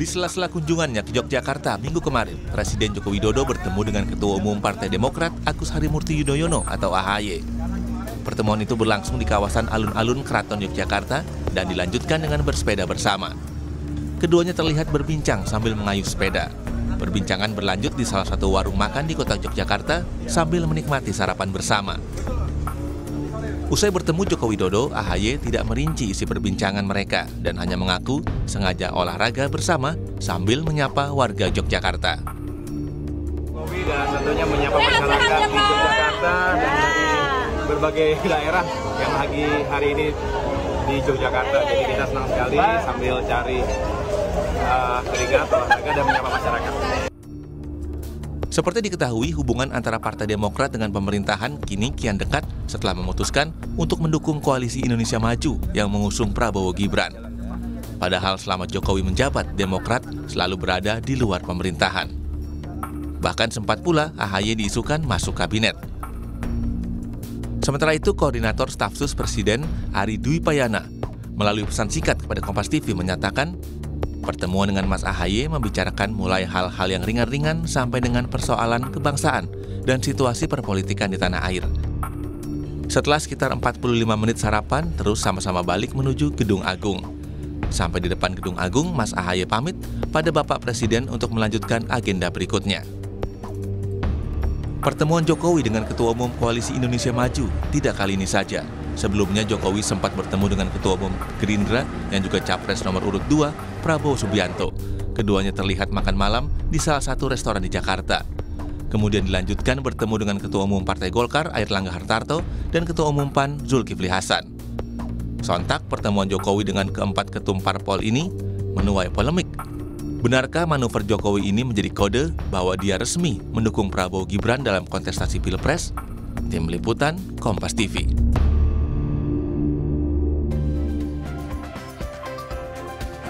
Di sela-sela kunjungannya ke Yogyakarta minggu kemarin, Presiden Joko Widodo bertemu dengan Ketua Umum Partai Demokrat Agus Harimurti Yudhoyono atau AHY. Pertemuan itu berlangsung di kawasan alun-alun Keraton Yogyakarta dan dilanjutkan dengan bersepeda bersama. Keduanya terlihat berbincang sambil mengayuh sepeda. Perbincangan berlanjut di salah satu warung makan di kota Yogyakarta sambil menikmati sarapan bersama. Usai bertemu Joko Widodo, AHY tidak merinci isi perbincangan mereka dan hanya mengaku sengaja olahraga bersama sambil menyapa warga Yogyakarta. Jokowi dan tentunya menyapa masyarakat di Yogyakarta dan dari berbagai daerah yang lagi hari ini di Yogyakarta. Jadi kita senang sekali sambil cari uh, keringat olahraga dan menyapa masyarakat. Seperti diketahui, hubungan antara Partai Demokrat dengan pemerintahan kini kian dekat setelah memutuskan untuk mendukung Koalisi Indonesia Maju yang mengusung Prabowo Gibran. Padahal selama Jokowi menjabat, Demokrat selalu berada di luar pemerintahan. Bahkan sempat pula AHY diisukan masuk kabinet. Sementara itu, Koordinator Stafsus Presiden Ari Dwi Payana melalui pesan singkat kepada Kompas TV menyatakan Pertemuan dengan Mas Ahaye membicarakan mulai hal-hal yang ringan-ringan sampai dengan persoalan kebangsaan dan situasi perpolitikan di tanah air. Setelah sekitar 45 menit sarapan, terus sama-sama balik menuju Gedung Agung. Sampai di depan Gedung Agung, Mas Ahaye pamit pada Bapak Presiden untuk melanjutkan agenda berikutnya. Pertemuan Jokowi dengan Ketua Umum Koalisi Indonesia Maju tidak kali ini saja, Sebelumnya Jokowi sempat bertemu dengan Ketua Umum Gerindra yang juga capres nomor urut 2, Prabowo Subianto. Keduanya terlihat makan malam di salah satu restoran di Jakarta. Kemudian dilanjutkan bertemu dengan Ketua Umum Partai Golkar, Air Langga Hartarto, dan Ketua Umum PAN, Zulkifli Hasan. Sontak, pertemuan Jokowi dengan keempat ketum parpol ini menuai polemik. Benarkah manuver Jokowi ini menjadi kode bahwa dia resmi mendukung Prabowo Gibran dalam kontestasi Pilpres? Tim Liputan, Kompas TV.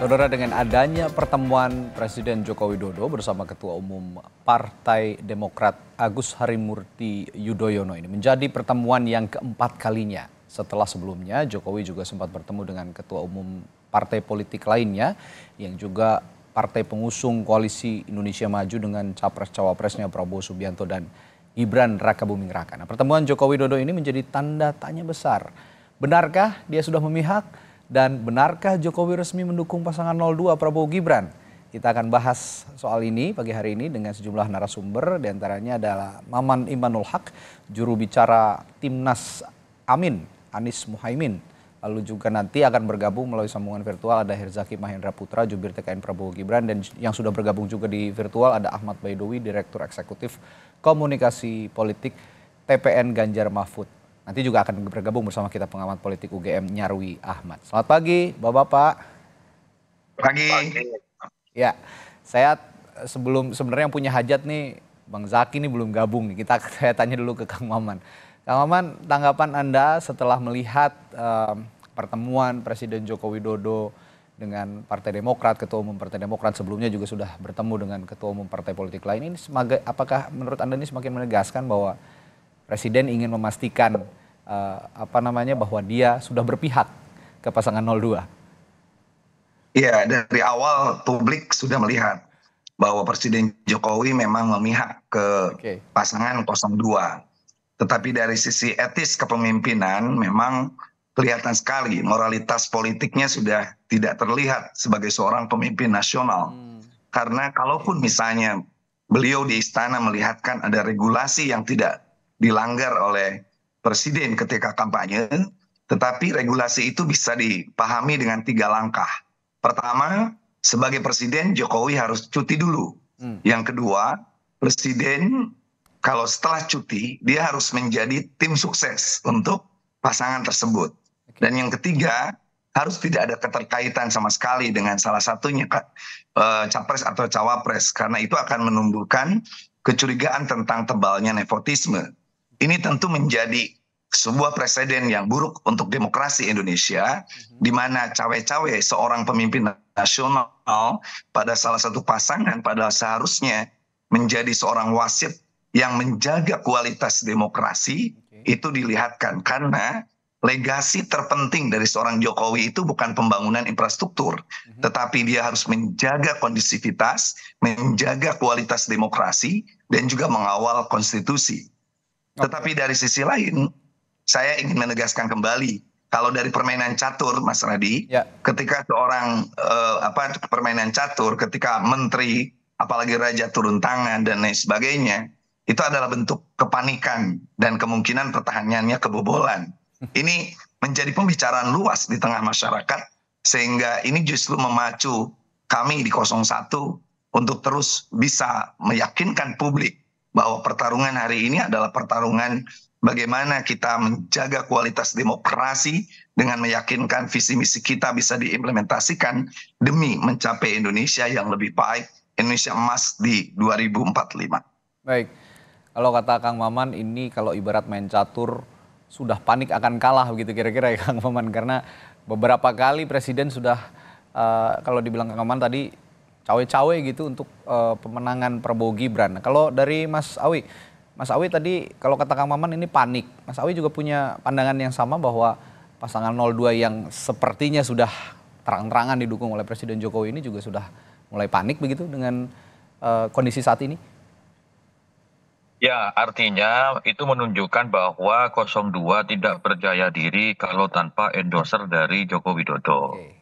Saudara dengan adanya pertemuan Presiden Joko Widodo bersama Ketua Umum Partai Demokrat Agus Harimurti Yudhoyono ini menjadi pertemuan yang keempat kalinya. Setelah sebelumnya Jokowi juga sempat bertemu dengan Ketua Umum Partai Politik lainnya yang juga partai pengusung Koalisi Indonesia Maju dengan Capres-Cawapresnya Prabowo Subianto dan Gibran Buming Raka. Nah, pertemuan Joko Widodo ini menjadi tanda tanya besar. Benarkah dia sudah memihak? Dan benarkah Jokowi resmi mendukung pasangan 02 Prabowo Gibran? Kita akan bahas soal ini pagi hari ini dengan sejumlah narasumber. Di antaranya adalah Maman Imanul Haq, juru bicara Timnas Amin, Anis Muhaimin. Lalu juga nanti akan bergabung melalui sambungan virtual ada Herzaki Mahendra Putra, jubir TKN Prabowo Gibran dan yang sudah bergabung juga di virtual ada Ahmad Baidowi, Direktur Eksekutif Komunikasi Politik TPN Ganjar Mahfud. Nanti juga akan bergabung bersama kita pengamat politik UGM Nyarwi Ahmad. Selamat pagi, Bapak-bapak. Pagi. Ya, saya eh, sebelum sebenarnya yang punya hajat nih Bang Zaki ini belum gabung nih. Kita saya tanya dulu ke Kang Maman. Kang Maman, tanggapan Anda setelah melihat um, pertemuan Presiden Joko Widodo dengan Partai Demokrat, Ketua Umum Partai Demokrat sebelumnya juga sudah bertemu dengan Ketua Umum Partai Politik lain. Ini semaga, apakah menurut Anda ini semakin menegaskan bahwa Presiden ingin memastikan uh, apa namanya bahwa dia sudah berpihak ke pasangan 02? Iya, dari awal publik sudah melihat bahwa Presiden Jokowi memang memihak ke okay. pasangan 02. Tetapi dari sisi etis kepemimpinan memang kelihatan sekali moralitas politiknya sudah tidak terlihat sebagai seorang pemimpin nasional. Hmm. Karena kalaupun misalnya beliau di istana melihatkan ada regulasi yang tidak dilanggar oleh presiden ketika kampanye, tetapi regulasi itu bisa dipahami dengan tiga langkah. Pertama, sebagai presiden Jokowi harus cuti dulu. Hmm. Yang kedua, presiden kalau setelah cuti dia harus menjadi tim sukses untuk pasangan tersebut. Dan yang ketiga, harus tidak ada keterkaitan sama sekali dengan salah satunya uh, capres atau cawapres karena itu akan menumbuhkan kecurigaan tentang tebalnya nepotisme ini tentu menjadi sebuah presiden yang buruk untuk demokrasi Indonesia, mhm. di mana cawe-cawe seorang pemimpin nasional pada salah satu pasangan, pada seharusnya menjadi seorang wasit yang menjaga kualitas demokrasi okay. itu dilihatkan karena legasi terpenting dari seorang Jokowi itu bukan pembangunan infrastruktur, mm-hmm. tetapi dia harus menjaga kondisivitas, menjaga kualitas demokrasi, dan juga mengawal konstitusi. Tetapi dari sisi lain, saya ingin menegaskan kembali kalau dari permainan catur, Mas Radi, ya. ketika seorang uh, apa permainan catur, ketika menteri, apalagi raja turun tangan dan lain sebagainya, itu adalah bentuk kepanikan dan kemungkinan pertahanannya kebobolan. Hmm. Ini menjadi pembicaraan luas di tengah masyarakat sehingga ini justru memacu kami di 01 untuk terus bisa meyakinkan publik bahwa pertarungan hari ini adalah pertarungan bagaimana kita menjaga kualitas demokrasi dengan meyakinkan visi misi kita bisa diimplementasikan demi mencapai Indonesia yang lebih baik, Indonesia emas di 2045. Baik. Kalau kata Kang Maman ini kalau ibarat main catur sudah panik akan kalah begitu kira-kira ya Kang Maman karena beberapa kali presiden sudah uh, kalau dibilang Kang Maman tadi cawe-cawe gitu untuk uh, pemenangan Prabowo Gibran. Nah, kalau dari Mas Awi, Mas Awi tadi kalau kata Kang Maman ini panik. Mas Awi juga punya pandangan yang sama bahwa pasangan 02 yang sepertinya sudah terang-terangan didukung oleh Presiden Jokowi ini juga sudah mulai panik begitu dengan uh, kondisi saat ini? Ya, artinya itu menunjukkan bahwa 02 tidak percaya diri kalau tanpa endorser dari Joko Widodo. Okay.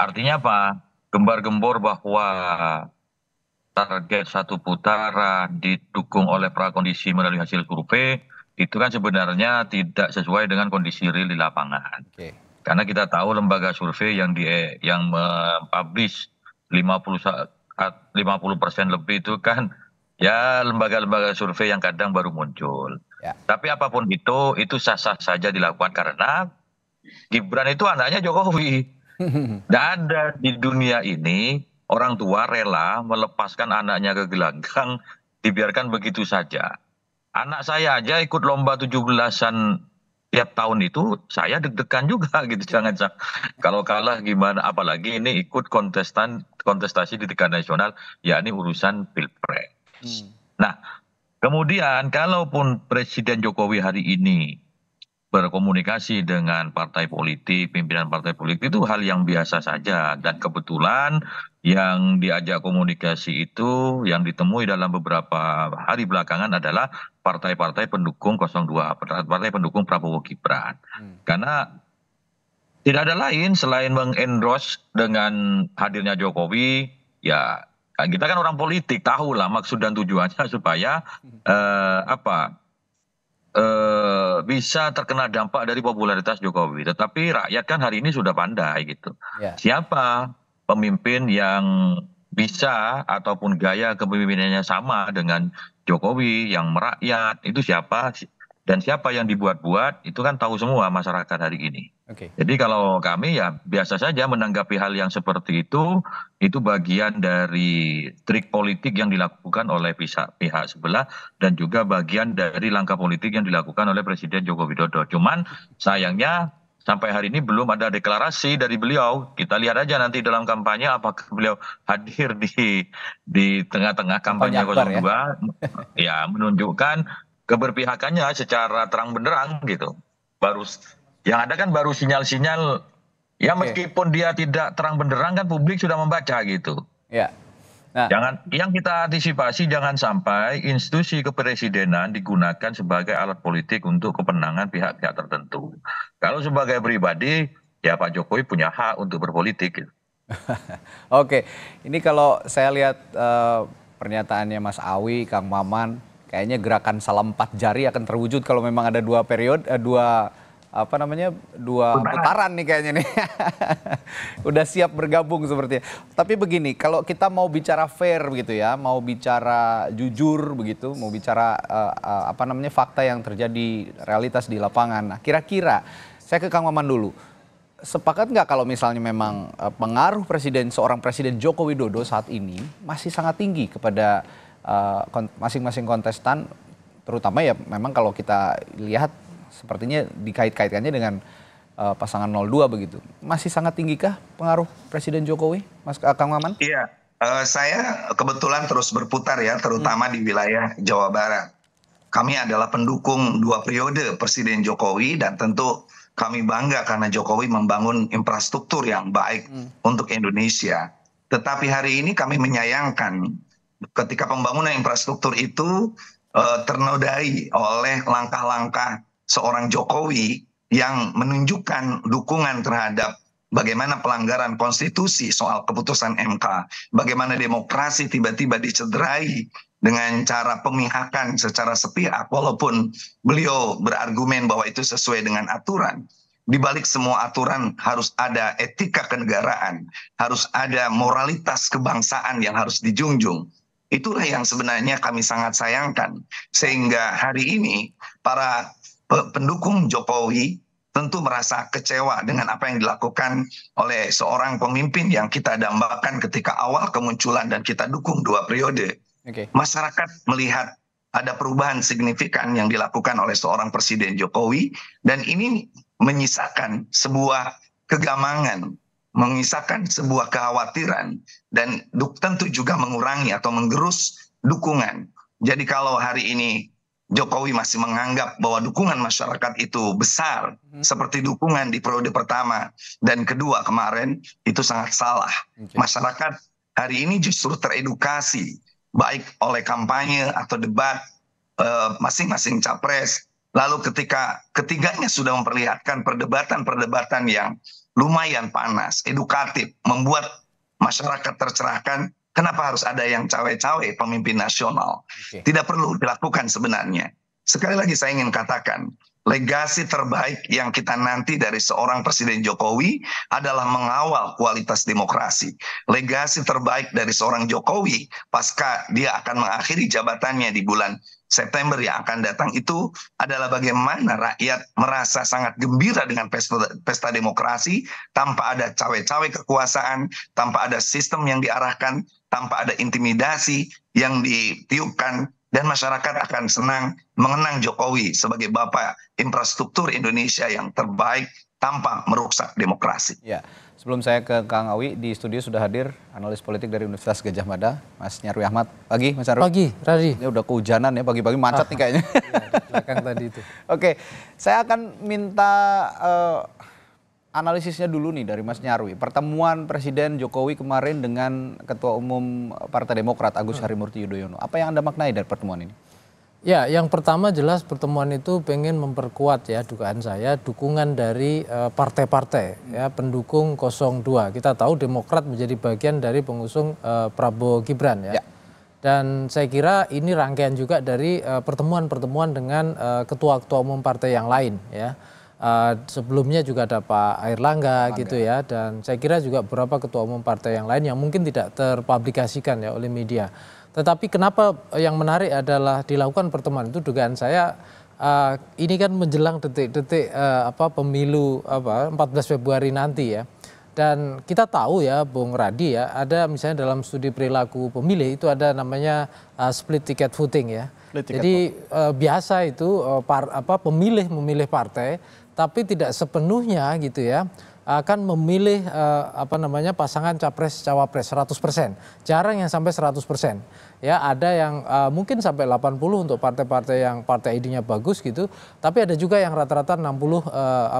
Artinya apa? gembar-gembor bahwa target satu putaran didukung oleh prakondisi melalui hasil survei itu kan sebenarnya tidak sesuai dengan kondisi real di lapangan. Okay. Karena kita tahu lembaga survei yang di yang mempublish 50 50% lebih itu kan ya lembaga-lembaga survei yang kadang baru muncul. Yeah. Tapi apapun itu itu sah-sah saja dilakukan karena Gibran itu anaknya Jokowi tidak ada di dunia ini orang tua rela melepaskan anaknya ke gelanggang dibiarkan begitu saja. Anak saya aja ikut lomba 17-an tiap tahun itu saya deg-degan juga gitu jangan kalau kalah gimana apalagi ini ikut kontestan kontestasi di tingkat nasional yakni urusan pilpres. Hmm. Nah, kemudian kalaupun Presiden Jokowi hari ini berkomunikasi dengan partai politik, pimpinan partai politik itu hal yang biasa saja. Dan kebetulan yang diajak komunikasi itu yang ditemui dalam beberapa hari belakangan adalah partai-partai pendukung 02, partai pendukung Prabowo Gibran. Hmm. Karena tidak ada lain selain mengendorse dengan hadirnya Jokowi, ya kita kan orang politik, tahu lah maksud dan tujuannya supaya hmm. eh, apa Eh, bisa terkena dampak dari popularitas Jokowi. Tetapi rakyat kan hari ini sudah pandai gitu. Ya. Siapa pemimpin yang bisa ataupun gaya kepemimpinannya sama dengan Jokowi yang merakyat itu siapa dan siapa yang dibuat-buat itu kan tahu semua masyarakat hari ini. Okay. Jadi kalau kami ya biasa saja menanggapi hal yang seperti itu, itu bagian dari trik politik yang dilakukan oleh pihak pihak sebelah dan juga bagian dari langkah politik yang dilakukan oleh Presiden Joko Widodo. Cuman sayangnya sampai hari ini belum ada deklarasi dari beliau. Kita lihat aja nanti dalam kampanye apakah beliau hadir di di tengah-tengah kampanye, kampanye 02 ya? ya menunjukkan keberpihakannya secara terang benderang gitu. Baru yang ada kan baru sinyal-sinyal ya okay. meskipun dia tidak terang benderang kan publik sudah membaca gitu. Ya. Yeah. Nah. Jangan yang kita antisipasi jangan sampai institusi kepresidenan digunakan sebagai alat politik untuk kepenangan pihak-pihak tertentu. Kalau sebagai pribadi ya Pak Jokowi punya hak untuk berpolitik. Gitu. Oke, ini kalau saya lihat uh, pernyataannya Mas Awi, Kang Maman, kayaknya gerakan salam empat jari akan terwujud kalau memang ada dua periode eh, dua apa namanya dua putaran nih kayaknya nih udah siap bergabung sepertinya tapi begini kalau kita mau bicara fair begitu ya mau bicara jujur begitu mau bicara uh, uh, apa namanya fakta yang terjadi realitas di lapangan nah kira-kira saya ke Kang Maman dulu sepakat nggak kalau misalnya memang pengaruh presiden seorang presiden Joko Widodo saat ini masih sangat tinggi kepada Eh, masing-masing uh, kontestan terutama ya memang kalau kita lihat sepertinya dikait-kaitkannya dengan uh, pasangan 02 begitu. Masih sangat tinggikah pengaruh Presiden Jokowi, Mas uh, Kang Maman? Iya, uh, saya kebetulan terus berputar ya, terutama hmm. di wilayah Jawa Barat. Kami adalah pendukung dua periode Presiden Jokowi dan tentu kami bangga karena Jokowi membangun infrastruktur yang baik hmm. untuk Indonesia. Tetapi hari ini kami menyayangkan ketika pembangunan infrastruktur itu uh, ternodai oleh langkah-langkah seorang Jokowi yang menunjukkan dukungan terhadap bagaimana pelanggaran konstitusi soal keputusan MK, bagaimana demokrasi tiba-tiba dicederai dengan cara pemihakan secara sepihak walaupun beliau berargumen bahwa itu sesuai dengan aturan. Di balik semua aturan harus ada etika kenegaraan, harus ada moralitas kebangsaan yang harus dijunjung. Itulah yang sebenarnya kami sangat sayangkan. Sehingga hari ini para pendukung Jokowi tentu merasa kecewa dengan apa yang dilakukan oleh seorang pemimpin yang kita dambakan ketika awal kemunculan dan kita dukung dua periode. Okay. Masyarakat melihat ada perubahan signifikan yang dilakukan oleh seorang Presiden Jokowi dan ini menyisakan sebuah kegamangan mengisahkan sebuah kekhawatiran dan tentu juga mengurangi atau menggerus dukungan. Jadi kalau hari ini Jokowi masih menganggap bahwa dukungan masyarakat itu besar hmm. seperti dukungan di periode pertama dan kedua kemarin itu sangat salah. Okay. Masyarakat hari ini justru teredukasi baik oleh kampanye atau debat eh, masing-masing uh, capres. Lalu ketika ketiganya sudah memperlihatkan perdebatan-perdebatan yang lumayan panas, edukatif, membuat masyarakat tercerahkan. Kenapa harus ada yang cawe-cawe pemimpin nasional? Okay. Tidak perlu dilakukan sebenarnya. Sekali lagi saya ingin katakan, legasi terbaik yang kita nanti dari seorang Presiden Jokowi adalah mengawal kualitas demokrasi. Legasi terbaik dari seorang Jokowi pasca dia akan mengakhiri jabatannya di bulan September yang akan datang itu adalah bagaimana rakyat merasa sangat gembira dengan pesta, pesta demokrasi tanpa ada cawe-cawe kekuasaan, tanpa ada sistem yang diarahkan, tanpa ada intimidasi yang ditiupkan dan masyarakat akan senang mengenang Jokowi sebagai bapak infrastruktur Indonesia yang terbaik tanpa merusak demokrasi. Ya. Sebelum saya ke Kang Awi, di studio sudah hadir analis politik dari Universitas Gajah Mada, Mas Nyarwi Ahmad. Pagi, Mas Nyarwi. Pagi, Rari. Ini udah kehujanan ya, pagi-pagi macet ah, nih kayaknya. Ya, tadi itu. Oke, saya akan minta uh, analisisnya dulu nih dari Mas Nyarwi. Pertemuan Presiden Jokowi kemarin dengan Ketua Umum Partai Demokrat Agus hmm. Harimurti Yudhoyono. Apa yang Anda maknai dari pertemuan ini? ya yang pertama jelas pertemuan itu pengen memperkuat ya dugaan saya dukungan dari eh, partai partai ya pendukung 02 kita tahu demokrat menjadi bagian dari pengusung uh, prabowo gibran ya, ya. Dan saya kira ini rangkaian juga dari eh, pertemuan-pertemuan uh, dengan ketua-ketua uh, umum partai yang lain ya. Uh, sebelumnya juga ada Pak Airlangga Langga. gitu ya dan saya kira juga beberapa ketua umum partai yang lain yang mungkin tidak terpublikasikan ya oleh media. Tetapi kenapa yang menarik adalah dilakukan pertemuan itu dugaan saya uh, ini kan menjelang detik-detik uh, apa pemilu apa 14 Februari nanti ya. Dan kita tahu ya Bung Radi ya ada misalnya dalam studi perilaku pemilih itu ada namanya uh, split ticket voting ya. Split Jadi uh, biasa itu uh, par, apa pemilih memilih partai tapi tidak sepenuhnya gitu ya akan memilih eh, apa namanya pasangan capres cawapres 100%. Jarang yang sampai 100%. Ya, ada yang uh, mungkin sampai 80 untuk partai-partai yang partai idenya bagus gitu, tapi ada juga yang rata-rata 60 uh, eh,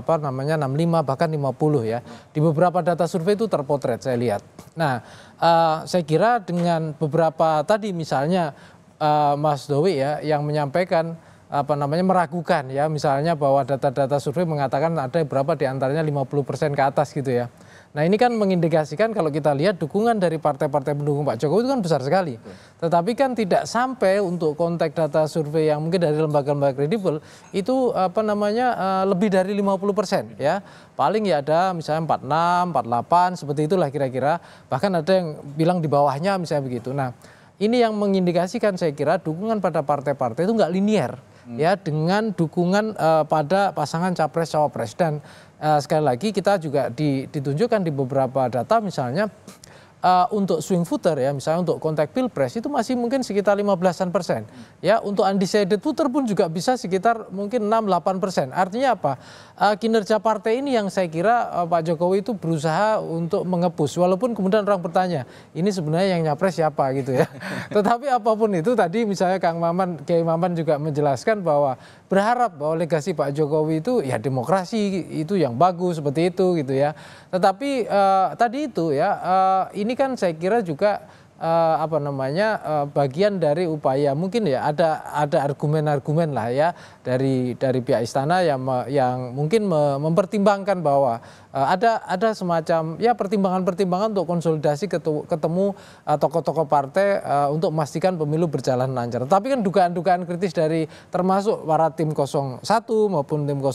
apa namanya 65 bahkan 50 ya. Di beberapa data survei itu terpotret saya lihat. Nah, uh, saya kira dengan beberapa tadi misalnya uh, Mas Dowi ya yang menyampaikan apa namanya meragukan ya misalnya bahwa data-data survei mengatakan ada berapa di antaranya 50% ke atas gitu ya. Nah ini kan mengindikasikan kalau kita lihat dukungan dari partai-partai pendukung Pak Jokowi itu kan besar sekali. Tetapi kan tidak sampai untuk kontak data survei yang mungkin dari lembaga-lembaga kredibel itu apa namanya eh, lebih dari 50 persen ya. Paling ya ada misalnya 46, 48 seperti itulah kira-kira. Bahkan ada yang bilang di bawahnya misalnya begitu. Nah ini yang mengindikasikan saya kira dukungan pada partai-partai itu nggak linier Hmm. ya dengan dukungan eh, pada pasangan capres cawapres dan eh, sekali lagi kita juga ditunjukkan di beberapa data misalnya Eh, untuk swing footer ya misalnya untuk kontak pilpres itu masih mungkin sekitar 15-an persen ya untuk undecided footer pun juga bisa sekitar mungkin 6-8 persen artinya apa uh, kinerja partai ini yang saya kira uh, Pak Jokowi itu berusaha untuk mengepus walaupun kemudian orang bertanya ini sebenarnya yang nyapres siapa gitu ya tetapi apapun itu tadi misalnya Kang Maman Kiai Maman juga menjelaskan bahwa berharap bahwa legasi Pak Jokowi itu ya demokrasi itu yang bagus seperti itu gitu ya tetapi uh, tadi itu ya uh, ini ini kan saya kira juga eh, apa namanya eh, bagian dari upaya mungkin ya ada ada argumen argumen lah ya dari dari pihak istana yang yang mungkin mempertimbangkan bahwa Eh, ada ada semacam ya pertimbangan-pertimbangan untuk konsolidasi ketemu eh, tokoh-tokoh partai eh, untuk memastikan pemilu berjalan lancar. Tapi kan dugaan-dugaan kritis dari termasuk para tim 01 maupun tim 02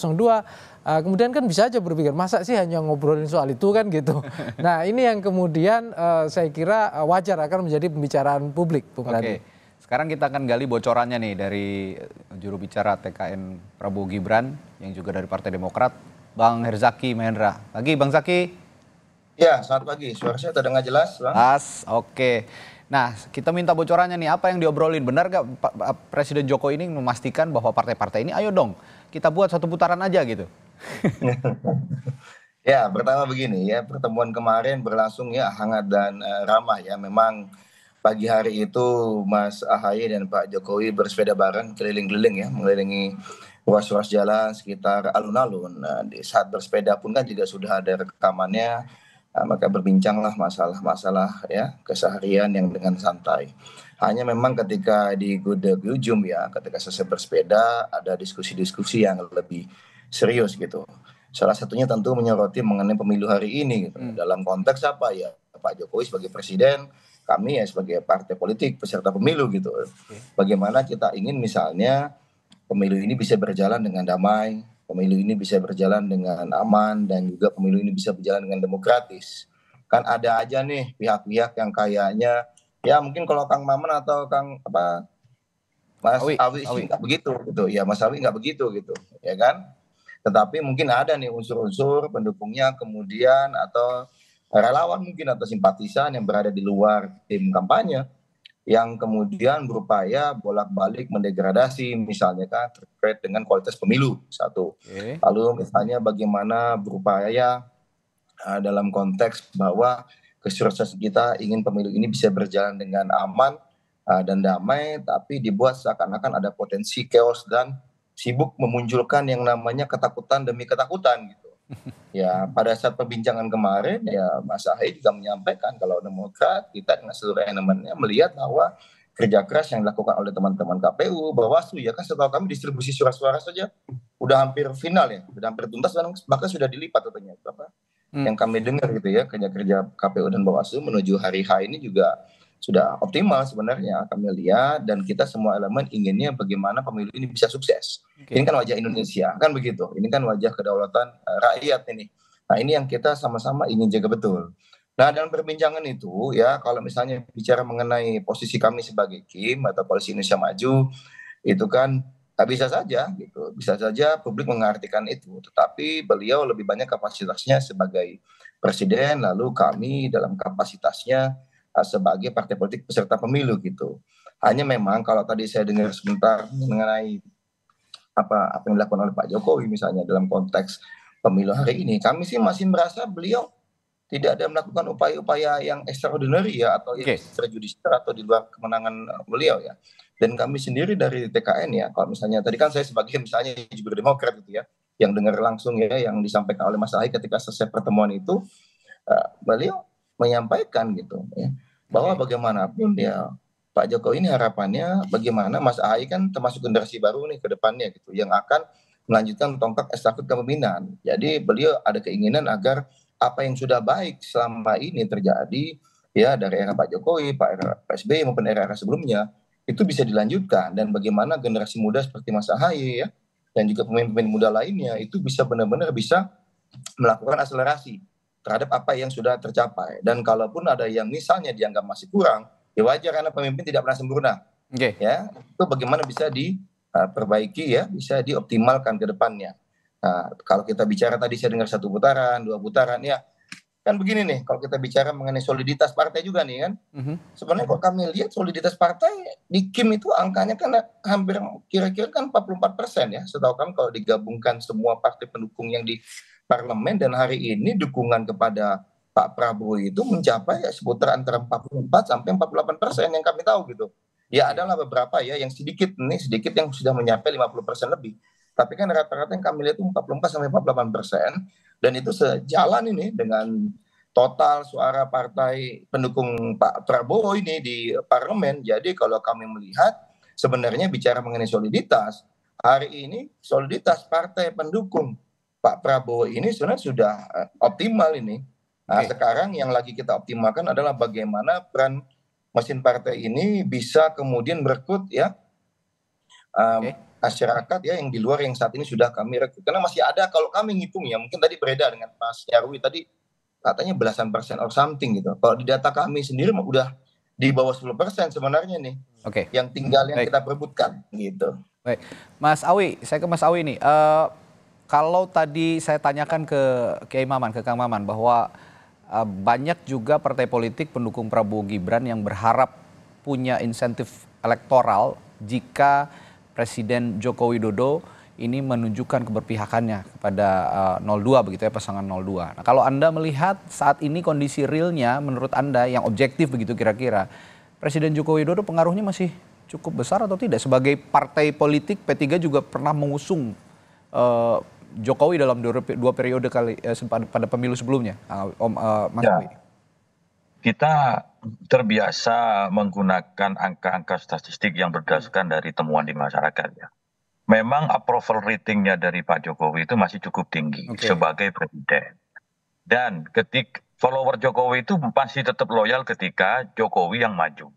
kemudian kan bisa aja berpikir masa sih hanya ngobrolin soal itu kan gitu. Nah, ini yang kemudian saya kira wajar akan menjadi pembicaraan publik, Oke. okay. Sekarang kita akan gali bocorannya nih dari juru bicara TKN Prabowo Gibran yang juga dari Partai Demokrat Bang Herzaki Mahendra. Pagi Bang Zaki. Ya, selamat pagi. Suara saya terdengar jelas, Bang. As, oke. Okay. Nah, kita minta bocorannya nih, apa yang diobrolin? Benar gak Presiden Jokowi ini memastikan bahwa partai-partai ini, ayo dong, kita buat satu putaran aja gitu? ya, pertama begini ya, pertemuan kemarin berlangsung ya hangat dan uh, ramah ya. Memang pagi hari itu Mas Ahaye dan Pak Jokowi bersepeda bareng keliling-keliling ya, mengelilingi ruas-ruas jalan sekitar alun-alun. Nah, di saat bersepeda pun kan juga sudah ada rekamannya. Nah, maka berbincanglah masalah-masalah ya keseharian yang dengan santai. Hanya memang ketika di Gudeg Ujum ya, ketika selesai bersepeda ada diskusi-diskusi yang lebih serius gitu. Salah satunya tentu menyoroti mengenai pemilu hari ini gitu. Hmm. Dalam konteks apa ya? Pak Jokowi sebagai presiden, kami ya sebagai partai politik peserta pemilu gitu. Bagaimana kita ingin misalnya pemilu ini bisa berjalan dengan damai, pemilu ini bisa berjalan dengan aman, dan juga pemilu ini bisa berjalan dengan demokratis. Kan ada aja nih pihak-pihak yang kayaknya, ya mungkin kalau Kang Maman atau Kang apa Mas Awi, Awi, Awi. nggak begitu gitu, ya Mas Awi nggak begitu gitu, ya kan? Tetapi mungkin ada nih unsur-unsur pendukungnya kemudian atau relawan mungkin atau simpatisan yang berada di luar tim kampanye yang kemudian berupaya bolak-balik mendegradasi misalnya kan terkait dengan kualitas pemilu satu. Okay. Lalu misalnya bagaimana berupaya uh, dalam konteks bahwa kesuksesan kita ingin pemilu ini bisa berjalan dengan aman uh, dan damai tapi dibuat seakan-akan ada potensi chaos dan sibuk memunculkan yang namanya ketakutan demi ketakutan gitu. Ya, pada saat perbincangan kemarin ya Mas Ahy juga menyampaikan kalau Demokrat kita dengan seluruh elemennya melihat bahwa kerja keras yang dilakukan oleh teman-teman KPU, Bawaslu ya kan setelah kami distribusi surat-suara saja udah hampir final ya, udah hampir tuntas dan bahkan sudah dilipat katanya Apa hmm. yang kami dengar gitu ya kerja-kerja KPU dan Bawaslu menuju hari H ini juga sudah optimal sebenarnya kami lihat dan kita semua elemen inginnya bagaimana pemilu ini bisa sukses. Okay. Ini kan wajah Indonesia, kan begitu. Ini kan wajah kedaulatan uh, rakyat ini. Nah, ini yang kita sama-sama ingin jaga betul. Nah, dalam perbincangan itu ya kalau misalnya bicara mengenai posisi kami sebagai Kim atau Polisi Indonesia Maju itu kan eh, bisa saja gitu. Bisa saja publik mengartikan itu, tetapi beliau lebih banyak kapasitasnya sebagai presiden lalu kami dalam kapasitasnya Eh, sebagai partai politik peserta pemilu gitu. Hanya memang kalau tadi saya dengar sebentar mengenai apa apa yang dilakukan oleh Pak Jokowi misalnya dalam konteks pemilu hari ini, kami sih masih merasa beliau tidak ada melakukan upaya-upaya yang extraordinary ya atau okay. extrajudicial atau di luar kemenangan eh, beliau ya. Dan kami sendiri dari TKN ya, kalau misalnya tadi kan saya sebagai misalnya jubir Demokrat gitu ya, yang dengar langsung ya yang disampaikan oleh Mas Ahy ketika selesai pertemuan itu, uh, beliau menyampaikan gitu ya bahwa bagaimanapun hmm. ya Pak Jokowi ini harapannya bagaimana Mas Ahi kan termasuk generasi baru nih ke depannya gitu yang akan melanjutkan tongkat estafet kepemimpinan. Jadi beliau ada keinginan agar apa yang sudah baik selama ini terjadi ya dari era Pak Jokowi, Pak, era, PSB maupun era-era sebelumnya itu bisa dilanjutkan dan bagaimana generasi muda seperti Mas Ahi ya dan juga pemimpin pemimpin muda lainnya itu bisa benar-benar bisa melakukan akselerasi terhadap apa yang sudah tercapai. Dan kalaupun ada yang misalnya dianggap masih kurang, ya wajar karena pemimpin tidak pernah sempurna. Okay. Ya, itu bagaimana bisa diperbaiki uh, ya, bisa dioptimalkan ke depannya. Nah, kalau kita bicara tadi saya dengar satu putaran, dua putaran, ya kan begini nih kalau kita bicara mengenai soliditas partai juga nih kan mm-hmm. sebenarnya kalau kami lihat soliditas partai di Kim itu angkanya kan hampir kira-kira kan 44 persen ya setahu kami kalau digabungkan semua partai pendukung yang di parlemen dan hari ini dukungan kepada Pak Prabowo itu mencapai ya seputar antara 44 sampai 48 persen yang kami tahu gitu. Ya iya. adalah beberapa ya yang sedikit nih sedikit yang sudah mencapai 50 persen lebih. Tapi kan rata-rata yang kami lihat itu 44 sampai 48 persen dan itu sejalan ini dengan total suara partai pendukung Pak Prabowo ini di parlemen. Jadi kalau kami melihat sebenarnya bicara mengenai soliditas hari ini soliditas partai pendukung Pak Prabowo ini sebenarnya sudah eh, optimal ini. Nah, sekarang yang lagi kita optimalkan adalah bagaimana peran mesin partai ini bisa kemudian merekrut ya um, masyarakat ya yang di luar yang saat ini sudah kami rekrut. Karena masih ada kalau kami ngitung ya mungkin tadi beredar dengan Mas Nyarwi tadi katanya belasan persen or something gitu. Kalau di data kami sendiri mah udah di bawah 10 persen sebenarnya nih. Okay. Yang tinggal yang Baik. kita perebutkan gitu. Baik, Mas Awi, saya ke Mas Awi nih. Uh, kalau tadi saya tanyakan ke Kiai Maman, ke Kang Maman bahwa uh, banyak juga partai politik pendukung Prabowo Gibran yang berharap punya insentif elektoral jika Presiden Joko Widodo ini menunjukkan keberpihakannya kepada uh, eh, 02 begitu ya pasangan 02. Nah, kalau Anda melihat saat ini kondisi realnya menurut Anda yang objektif begitu kira-kira Presiden Joko Widodo pengaruhnya masih cukup besar atau tidak sebagai partai politik P3 juga pernah mengusung uh, Jokowi dalam dua, dua periode kali eh, pada pemilu sebelumnya, ah, Om eh, Mas ya. Kita terbiasa menggunakan angka-angka statistik yang berdasarkan hmm. dari temuan di masyarakat ya. Memang approval ratingnya dari Pak Jokowi itu masih cukup tinggi okay. sebagai presiden. Dan ketik follower Jokowi itu masih tetap loyal ketika Jokowi yang maju.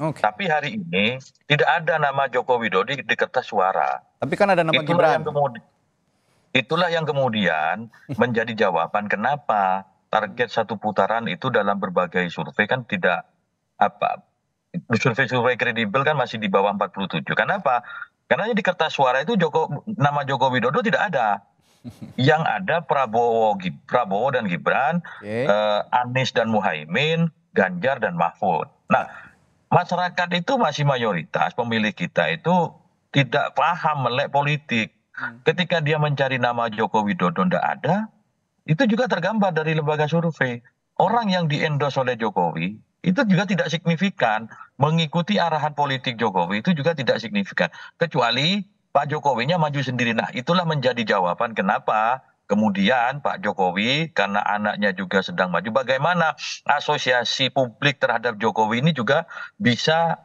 Okay. Tapi hari ini tidak ada nama Jokowi Dodi di kertas suara. Tapi kan ada nama Itulah Gibran. Yang kemudian, itulah yang kemudian menjadi jawaban kenapa target satu putaran itu dalam berbagai survei kan tidak apa survei survei kredibel kan masih di bawah 47 Kenapa? karena di kertas suara itu Joko nama Joko Widodo tidak ada yang ada Prabowo Prabowo dan Gibran okay. eh, Anies dan Muhaimin Ganjar dan Mahfud nah masyarakat itu masih mayoritas pemilih kita itu tidak paham melek politik Hmm. Ketika dia mencari nama Joko Widodo tidak ada, itu juga tergambar dari lembaga survei. Orang yang diendos oleh Jokowi itu juga tidak signifikan mengikuti arahan politik Jokowi itu juga tidak signifikan kecuali Pak Jokowinya maju sendiri nah itulah menjadi jawaban kenapa kemudian Pak Jokowi karena anaknya juga sedang maju bagaimana asosiasi publik terhadap Jokowi ini juga bisa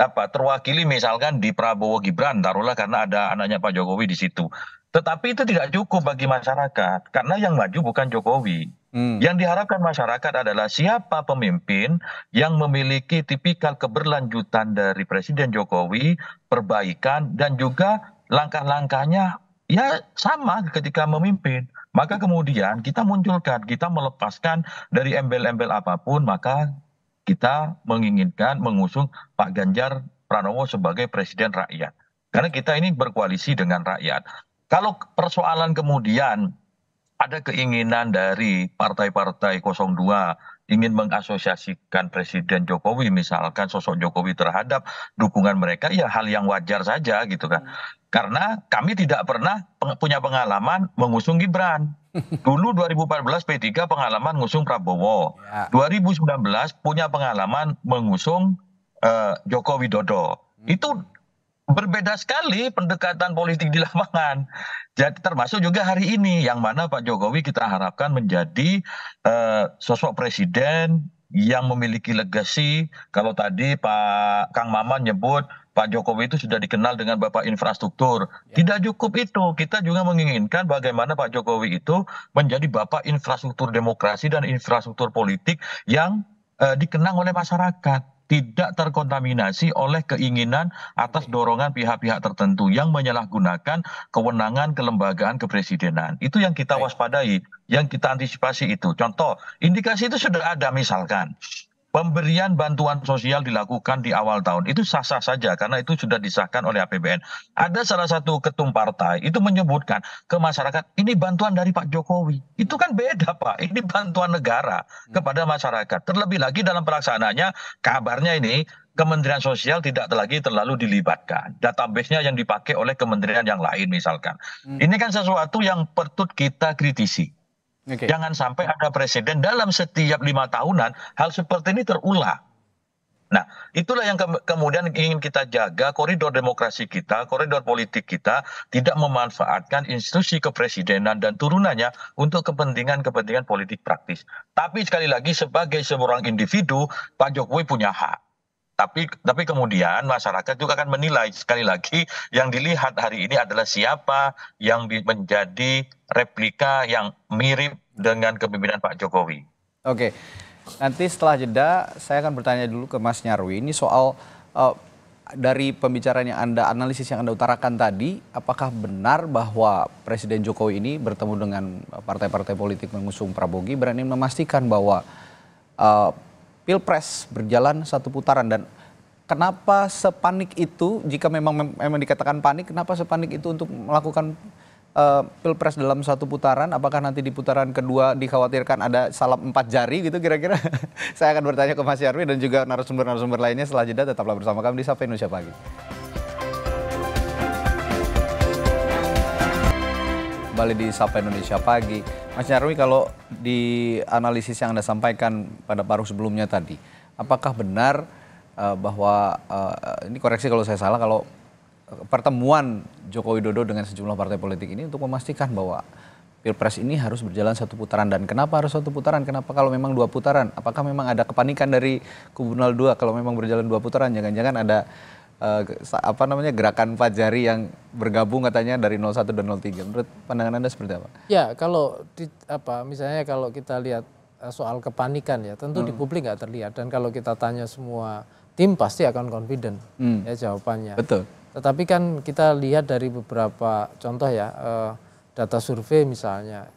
apa terwakili misalkan di Prabowo Gibran taruhlah karena ada anaknya Pak Jokowi di situ. Tetapi itu tidak cukup bagi masyarakat karena yang maju bukan Jokowi. Hmm. Yang diharapkan masyarakat adalah siapa pemimpin yang memiliki tipikal keberlanjutan dari Presiden Jokowi, perbaikan dan juga langkah-langkahnya ya sama ketika memimpin. Maka kemudian kita munculkan, kita melepaskan dari embel-embel apapun, maka kita menginginkan mengusung Pak Ganjar Pranowo sebagai presiden rakyat. Karena kita ini berkoalisi dengan rakyat. Kalau persoalan kemudian ada keinginan dari partai-partai 02 ingin mengasosiasikan Presiden Jokowi misalkan sosok Jokowi terhadap dukungan mereka ya hal yang wajar saja gitu kan. Hmm. Karena kami tidak pernah punya pengalaman mengusung Gibran. Dulu 2014 P3 pengalaman ngusung Prabowo. Ya. 2019 punya pengalaman mengusung uh, Joko Widodo. Hmm. Itu berbeda sekali pendekatan politik di lapangan. Jadi termasuk juga hari ini yang mana Pak Jokowi kita harapkan menjadi uh, sosok presiden yang memiliki legasi. Kalau tadi Pak Kang Maman nyebut Pak Jokowi itu sudah dikenal dengan Bapak Infrastruktur. Ya. Tidak cukup itu, kita juga menginginkan bagaimana Pak Jokowi itu menjadi Bapak Infrastruktur demokrasi dan infrastruktur politik yang eh, dikenang oleh masyarakat tidak terkontaminasi oleh keinginan atas dorongan pihak-pihak tertentu yang menyalahgunakan kewenangan kelembagaan kepresidenan. Itu yang kita waspadai, yang kita antisipasi itu. Contoh, indikasi itu sudah ada misalkan pemberian bantuan sosial dilakukan di awal tahun itu sah sah saja karena itu sudah disahkan oleh APBN. Ada salah satu ketum partai itu menyebutkan ke masyarakat ini bantuan dari Pak Jokowi. Itu kan beda Pak, ini bantuan negara hmm. kepada masyarakat. Terlebih lagi dalam pelaksanaannya kabarnya ini Kementerian Sosial tidak lagi terlalu dilibatkan. Database-nya yang dipakai oleh kementerian yang lain misalkan. Hmm. Ini kan sesuatu yang perlu kita kritisi. Okay. Jangan sampai ada presiden dalam setiap lima tahunan hal seperti ini terulang. Nah, itulah yang ke kemudian ingin kita jaga koridor demokrasi kita, koridor politik kita tidak memanfaatkan institusi kepresidenan dan turunannya untuk kepentingan-kepentingan politik praktis. Tapi sekali lagi sebagai seorang individu, Pak Jokowi punya hak tapi tapi kemudian masyarakat juga akan menilai sekali lagi yang dilihat hari ini adalah siapa yang menjadi replika yang mirip dengan kepemimpinan Pak Jokowi. Oke. Nanti setelah jeda saya akan bertanya dulu ke Mas Nyarwi ini soal uh, dari pembicaraan yang Anda analisis yang Anda utarakan tadi, apakah benar bahwa Presiden Jokowi ini bertemu dengan partai-partai politik mengusung Prabowo Gibran ini memastikan bahwa uh, Pilpres berjalan satu putaran dan kenapa sepanik itu jika memang memang dikatakan panik kenapa sepanik itu untuk melakukan uh, pilpres dalam satu putaran apakah nanti di putaran kedua dikhawatirkan ada salam empat jari gitu kira-kira saya akan bertanya ke Mas Yarwi dan juga narasumber-narasumber lainnya setelah jeda tetaplah bersama kami di Sapa Indonesia Pagi. kembali di Sapa Indonesia Pagi. Mas Nyarwi, kalau di analisis yang Anda sampaikan pada paruh sebelumnya tadi, apakah benar uh, bahwa, uh, ini koreksi kalau saya salah, kalau eh, pertemuan Joko Widodo dengan sejumlah partai politik ini untuk memastikan bahwa Pilpres ini harus berjalan satu putaran dan kenapa harus satu putaran? Kenapa kalau memang dua putaran? Apakah memang ada kepanikan dari kubu 02 kalau memang berjalan dua putaran? Jangan-jangan ada uh, apa namanya gerakan Fajari yang bergabung katanya dari 01 dan 03. Menurut pandangan Anda seperti apa? Ya, kalau di, apa misalnya kalau kita lihat eh, soal kepanikan ya, tentu hmm. di publik nggak terlihat dan kalau kita tanya semua tim pasti akan confident hmm. ya jawabannya. Betul. Tetapi kan kita lihat dari beberapa contoh ya eh, data survei misalnya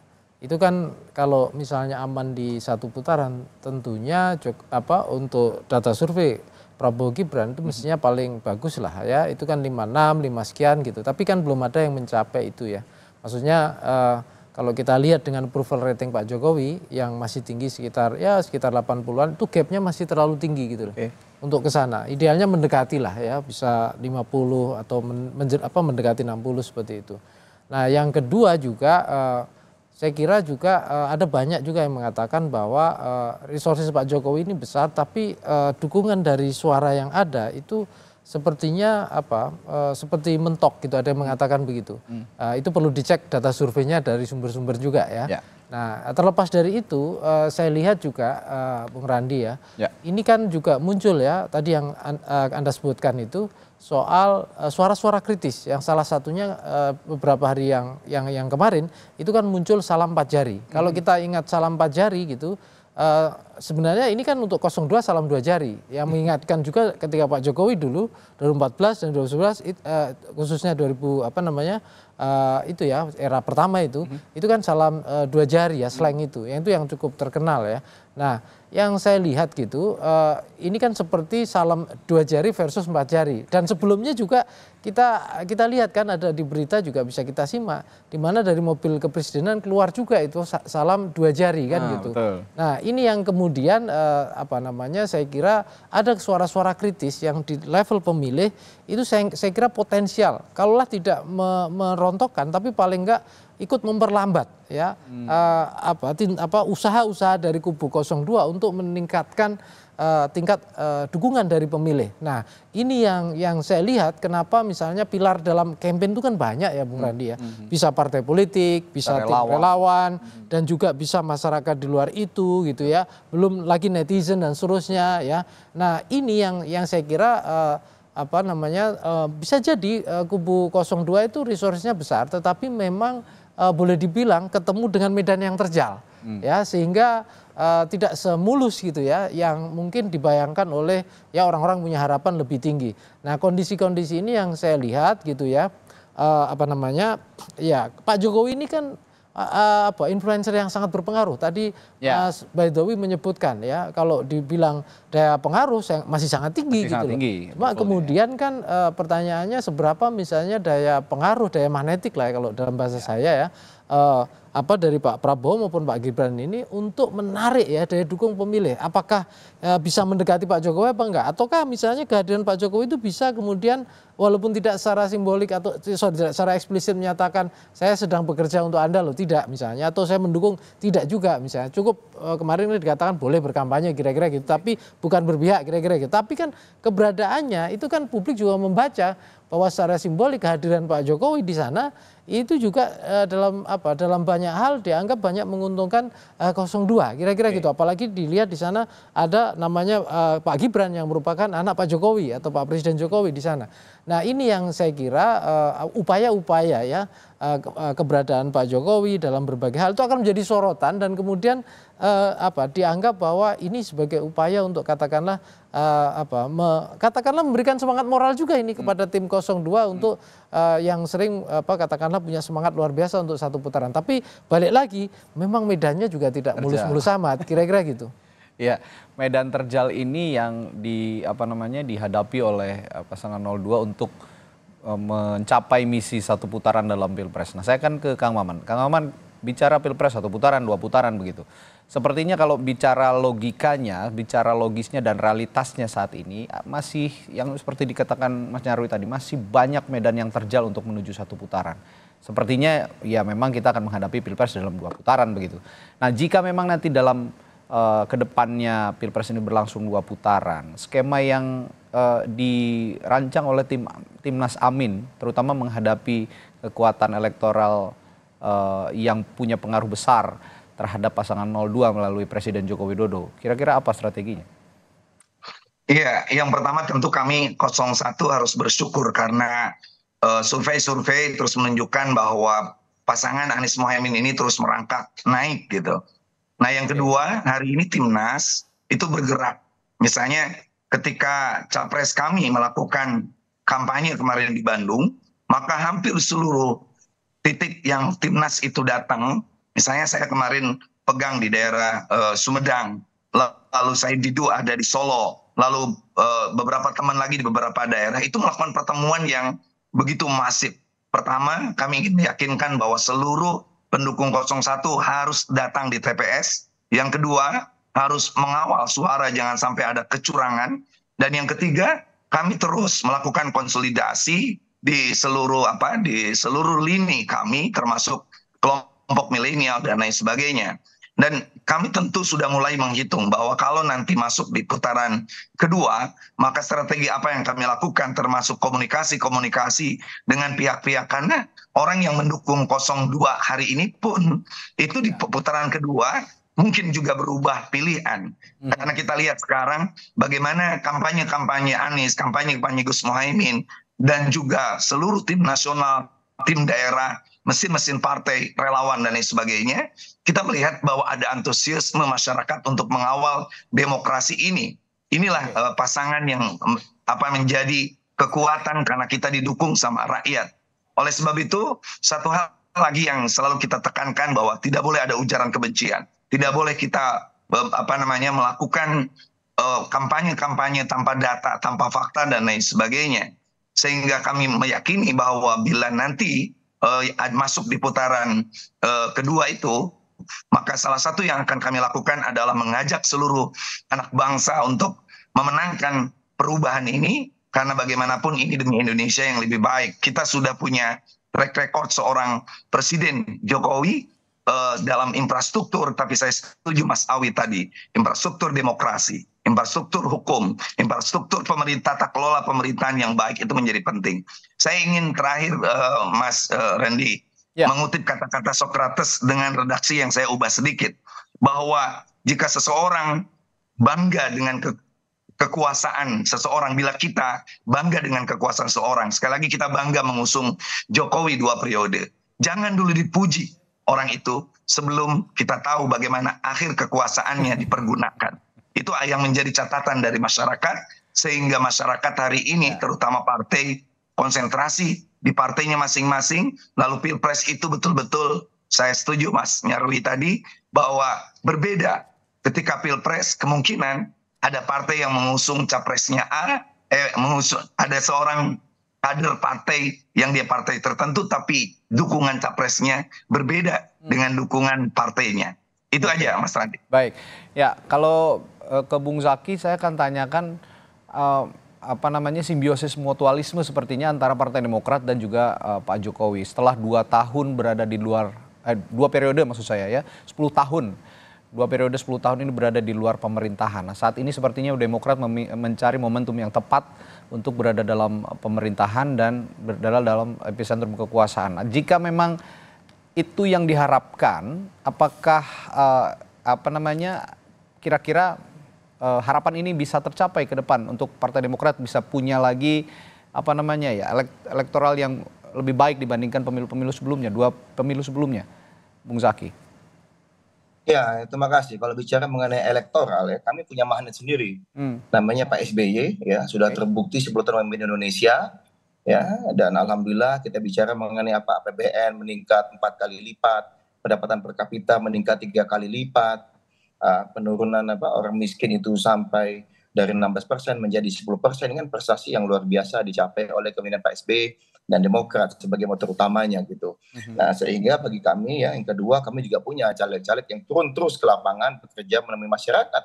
itu kan kalau misalnya aman di satu putaran tentunya apa untuk data survei Prabowo Gibran itu mestinya paling bagus lah ya itu kan 56, 5 sekian gitu tapi kan belum ada yang mencapai itu ya maksudnya uh, kalau kita lihat dengan approval rating Pak Jokowi yang masih tinggi sekitar ya sekitar 80-an itu gapnya masih terlalu tinggi gitu loh eh. untuk ke sana idealnya mendekati lah ya bisa 50 atau men, men, apa mendekati 60 seperti itu nah yang kedua juga uh, saya kira juga eh, ada banyak juga yang mengatakan bahwa eh, resources Pak Jokowi ini besar, tapi eh, dukungan dari suara yang ada itu sepertinya apa? Seperti mentok gitu. Ada yang mengatakan begitu. Hmm. Itu perlu dicek data surveinya dari sumber-sumber juga ya. Yeah. Nah, terlepas dari itu, uh, saya lihat juga, uh, Bung Randi ya, ya, ini kan juga muncul ya, tadi yang an, uh, Anda sebutkan itu soal suara-suara uh, kritis, yang salah satunya uh, beberapa hari yang yang yang kemarin itu kan muncul salam empat jari. Hmm. Kalau mm-hmm. kita ingat salam empat jari gitu, uh, sebenarnya ini kan untuk 02 salam dua jari, yang ya. mengingatkan juga ketika Pak Jokowi dulu 2014 dan 2011, it, uh, khususnya 2000 apa namanya uh, itu ya era pertama itu hmm. itu kan salam uh, dua jari ya slang hmm. itu yang itu yang cukup terkenal ya nah yang saya lihat gitu uh, ini kan seperti salam dua jari versus empat jari dan sebelumnya juga kita kita lihat kan ada di berita juga bisa kita simak di mana dari mobil kepresidenan keluar juga itu salam dua jari kan nah, gitu. Betul. Nah, ini yang kemudian eh, apa namanya saya kira ada suara-suara kritis yang di level pemilih itu saya saya kira potensial. Kalaulah tidak me, merontokkan tapi paling enggak ikut memperlambat ya hmm. eh, apa usaha-usaha dari kubu 02 untuk meningkatkan uh, tingkat uh, dukungan dari pemilih. Nah, ini yang yang saya lihat kenapa misalnya pilar dalam kampanye itu kan banyak ya Bung hmm. Randi ya. Hmm, hmm. Bisa partai politik, bisa relawan. tim relawan hmm. dan juga bisa masyarakat di luar itu gitu ya. Belum lagi netizen dan seterusnya ya. Nah, ini yang yang saya kira uh, apa namanya uh, bisa jadi uh, kubu 02 itu resource-nya besar tetapi memang uh, boleh dibilang ketemu dengan medan yang terjal hmm. ya sehingga Eh, tidak semulus gitu ya yang mungkin dibayangkan oleh ya orang-orang punya harapan lebih tinggi. Nah kondisi-kondisi ini yang saya lihat gitu ya uh, apa namanya ya Pak Jokowi ini kan uh, apa influencer yang sangat berpengaruh. Tadi ya. Mas Baidowi menyebutkan ya kalau dibilang daya pengaruh masih sangat tinggi masih gitu. Sangat loh. Cuma ya. kemudian ya. kan uh, pertanyaannya seberapa misalnya daya pengaruh daya magnetik lah ya, kalau dalam bahasa ya. saya ya. Uh, apa dari Pak Prabowo maupun Pak Gibran ini untuk menarik ya daya dukung pemilih. Apakah e, bisa mendekati Pak Jokowi apa enggak? Ataukah misalnya kehadiran Pak Jokowi itu bisa kemudian walaupun tidak secara simbolik atau secara eksplisit menyatakan saya sedang bekerja untuk Anda loh, tidak misalnya atau saya mendukung tidak juga misalnya. Cukup eh, kemarin ini dikatakan boleh berkampanye kira-kira gitu, tapi bukan berpihak kira-kira gitu. Tapi kan keberadaannya itu kan publik juga membaca bahwa secara simbolik kehadiran Pak Jokowi di sana itu juga uh, dalam apa dalam banyak hal dianggap banyak menguntungkan uh, eh, 02 kira-kira gitu apalagi dilihat di sana ada namanya uh, Pak Gibran yang merupakan anak Pak Jokowi atau Pak Presiden Jokowi di sana nah ini yang saya kira eh, upaya upaya ya eh, eh, keberadaan pak jokowi dalam berbagai hal itu akan menjadi sorotan dan kemudian apa dianggap bahwa ini sebagai upaya untuk katakanlah apa me, katakanlah memberikan semangat moral juga ini kepada hmm. tim 02 hmm. untuk yang sering apa katakanlah punya semangat luar biasa untuk satu putaran tapi balik lagi memang medannya juga tidak mulus-mulus amat kira-kira gitu Ya, medan terjal ini yang di apa namanya dihadapi oleh eh, pasangan 02 untuk eh, mencapai misi satu putaran dalam Pilpres. Nah, saya akan ke Kang Maman. Kang Maman bicara Pilpres satu putaran, dua putaran begitu. Sepertinya kalau bicara logikanya, bicara logisnya dan realitasnya saat ini eh, masih yang seperti dikatakan Mas Nyarwi tadi masih banyak medan yang terjal untuk menuju satu putaran sepertinya ya memang kita akan menghadapi pilpres dalam dua putaran begitu. Nah jika memang nanti dalam uh, eh, kedepannya pilpres ini berlangsung dua putaran, skema yang uh, dirancang oleh tim timnas Amin, terutama menghadapi kekuatan elektoral uh, yang punya pengaruh besar terhadap pasangan 02 melalui Presiden Joko Widodo. Kira-kira apa strateginya? Iya, yang pertama tentu kami 01 harus bersyukur karena survei-survei uh, terus menunjukkan bahwa pasangan Anies Mohaimin ini terus merangkak naik gitu nah yang kedua hari ini timnas itu bergerak misalnya ketika capres kami melakukan kampanye kemarin di Bandung maka hampir seluruh titik yang timnas itu datang misalnya saya kemarin pegang di daerah uh, Sumedang lalu saya didu ada di Solo lalu uh, beberapa teman lagi di beberapa daerah itu melakukan pertemuan yang begitu masif pertama kami ingin meyakinkan bahwa seluruh pendukung 01 harus datang di TPS. Yang kedua, harus mengawal suara jangan sampai ada kecurangan. Dan yang ketiga, kami terus melakukan konsolidasi di seluruh apa di seluruh lini kami termasuk kelompok milenial dan lain sebagainya. Dan kami tentu sudah mulai menghitung bahwa kalau nanti masuk di putaran kedua, maka strategi apa yang kami lakukan termasuk komunikasi-komunikasi dengan pihak-pihak karena orang yang mendukung 02 hari ini pun itu di ya. putaran kedua mungkin juga berubah pilihan. Hmm. Karena kita lihat sekarang bagaimana kampanye-kampanye Anies, kampanye-kampanye Gus Mohaimin dan juga seluruh tim nasional, tim daerah mesin-mesin partai, relawan dan lain sebagainya, kita melihat bahwa ada antusiasme masyarakat untuk mengawal demokrasi ini. Inilah uh, pasangan yang mm, apa menjadi kekuatan karena kita didukung sama rakyat. Oleh sebab itu, satu hal lagi yang selalu kita tekankan bahwa tidak boleh ada ujaran kebencian. Tidak boleh kita eh, apa namanya melakukan eh, kampanye-kampanye uh, tanpa data, tanpa fakta dan lain sebagainya. Sehingga kami meyakini bahwa bila nanti Eh, ya, masuk di putaran eh, kedua itu maka salah satu yang akan kami lakukan adalah mengajak seluruh anak bangsa untuk memenangkan perubahan ini karena bagaimanapun ini demi Indonesia yang lebih baik. Kita sudah punya track record seorang Presiden Jokowi Eh, dalam infrastruktur, tapi saya setuju Mas Awi tadi, infrastruktur demokrasi, infrastruktur hukum, infrastruktur pemerintah, tak kelola pemerintahan yang baik itu menjadi penting. Saya ingin terakhir uh, Mas uh, Randy ya. mengutip kata-kata Sokrates dengan redaksi yang saya ubah sedikit, bahwa jika seseorang bangga dengan ke kekuasaan seseorang bila kita bangga dengan kekuasaan seseorang sekali lagi kita bangga mengusung Jokowi dua periode jangan dulu dipuji orang itu sebelum kita tahu bagaimana akhir kekuasaannya hmm. dipergunakan. Itu yang menjadi catatan dari masyarakat sehingga masyarakat hari ini ya. terutama partai konsentrasi di partainya masing-masing lalu pilpres itu betul-betul saya setuju Mas Nyarwi tadi bahwa berbeda ketika pilpres kemungkinan ada partai yang mengusung capresnya A eh mengusung ada seorang kader partai yang dia partai tertentu tapi dukungan capresnya berbeda hmm. dengan dukungan partainya. Itu aja Mas Randi. Baik. Ya, kalau eh, ke Bung Zaki saya akan tanyakan uh, apa namanya simbiosis mutualisme sepertinya antara Partai Demokrat dan juga uh, Pak Jokowi setelah dua tahun berada di luar eh, dua periode maksud saya ya 10 tahun dua periode 10 tahun ini berada di luar pemerintahan. Nah, saat ini sepertinya Demokrat mencari momentum yang tepat untuk berada dalam pemerintahan dan berada dalam epicentrum kekuasaan. Nah, jika memang itu yang diharapkan, apakah uh, apa namanya kira-kira uh, harapan ini bisa tercapai ke depan untuk Partai Demokrat bisa punya lagi apa namanya ya elektoral yang lebih baik dibandingkan pemilu-pemilu sebelumnya, dua pemilu sebelumnya, Bung Zaki. Ya, terima kasih. Kalau bicara mengenai elektoral ya, kami punya magnet sendiri. Hmm. Namanya Pak SBY ya, sudah okay. terbukti sebelum memimpin Indonesia ya dan alhamdulillah kita bicara mengenai apa APBN meningkat empat kali lipat, pendapatan per kapita meningkat tiga kali lipat, uh, penurunan apa orang miskin itu sampai dari 16% menjadi 10% dengan prestasi yang luar biasa dicapai oleh kemimpinan Pak SBY dan Demokrat sebagai motor utamanya gitu. Mhm. Nah sehingga bagi kami ya yang kedua kami juga punya caleg-caleg yang turun terus ke lapangan bekerja menemui masyarakat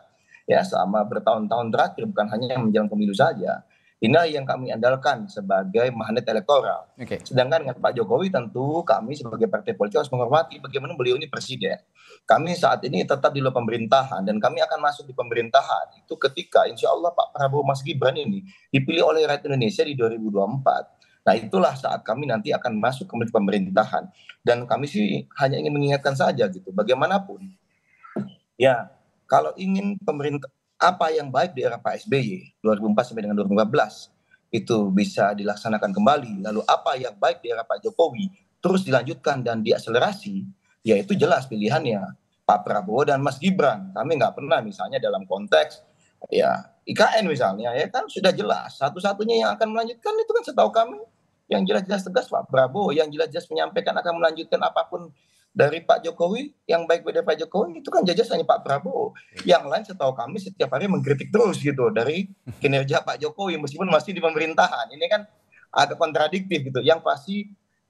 ya selama bertahun-tahun terakhir bukan hanya yang menjelang pemilu saja. Ini yang kami andalkan sebagai magnet elektoral. Okay. Sedangkan dengan Pak Jokowi tentu kami sebagai partai politik harus menghormati bagaimana beliau ini presiden. Kami saat ini tetap di luar pemerintahan dan kami akan masuk di pemerintahan itu ketika insya Allah Pak Prabowo Mas Gibran ini dipilih oleh rakyat Indonesia di 2024 Nah itulah saat kami nanti akan masuk ke pemerintahan. Dan kami sih hanya ingin mengingatkan saja gitu, bagaimanapun. Ya, kalau ingin pemerintah, apa yang baik di era Pak SBY 2004 sampai dengan 2014 itu bisa dilaksanakan kembali. Lalu apa yang baik di era Pak Jokowi terus dilanjutkan dan diakselerasi, ya itu jelas pilihannya Pak Prabowo dan Mas Gibran. Kami nggak pernah misalnya dalam konteks ya IKN misalnya ya kan sudah jelas satu-satunya yang akan melanjutkan itu kan setahu kami yang jelas-jelas tegas Pak Prabowo, yang jelas-jelas menyampaikan akan melanjutkan apapun dari Pak Jokowi, yang baik dari Pak Jokowi itu kan jajas hanya Pak Prabowo. Yang lain setahu kami setiap hari mengkritik terus gitu dari kinerja Pak Jokowi meskipun masih di pemerintahan. Ini kan agak kontradiktif gitu. Yang pasti